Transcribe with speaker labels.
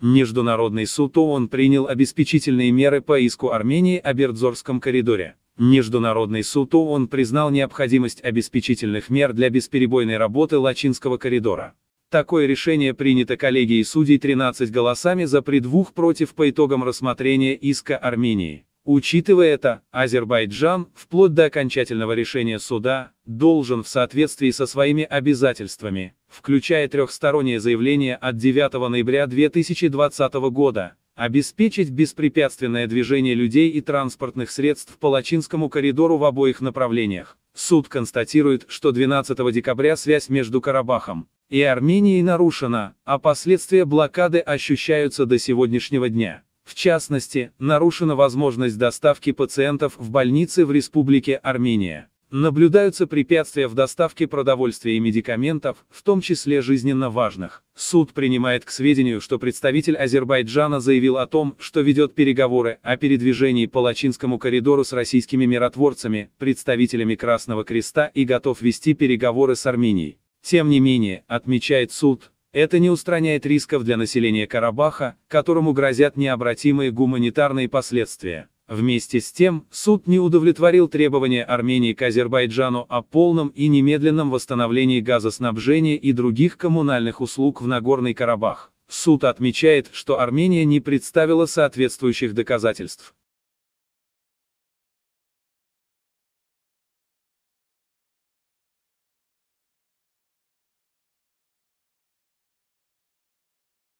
Speaker 1: Международный суд ООН принял обеспечительные меры по иску Армении о Бердзорском коридоре. Международный суд ООН признал необходимость обеспечительных мер для бесперебойной работы Лачинского коридора. Такое решение принято коллегией судей 13 голосами за при двух против по итогам рассмотрения иска Армении. Учитывая это, Азербайджан, вплоть до окончательного решения суда, должен в соответствии со своими обязательствами включая трехстороннее заявление от 9 ноября 2020 года, обеспечить беспрепятственное движение людей и транспортных средств по Лачинскому коридору в обоих направлениях. Суд констатирует, что 12 декабря связь между Карабахом и Арменией нарушена, а последствия блокады ощущаются до сегодняшнего дня. В частности, нарушена возможность доставки пациентов в больницы в Республике Армения. Наблюдаются препятствия в доставке продовольствия и медикаментов, в том числе жизненно важных. Суд принимает к сведению, что представитель Азербайджана заявил о том, что ведет переговоры о передвижении по Лачинскому коридору с российскими миротворцами, представителями Красного Креста и готов вести переговоры с Арменией. Тем не менее, отмечает суд, это не устраняет рисков для населения Карабаха, которому грозят необратимые гуманитарные последствия. Вместе с тем, суд не удовлетворил требования Армении к Азербайджану о полном и немедленном восстановлении газоснабжения и других коммунальных услуг в Нагорный Карабах. Суд отмечает, что Армения не представила соответствующих доказательств.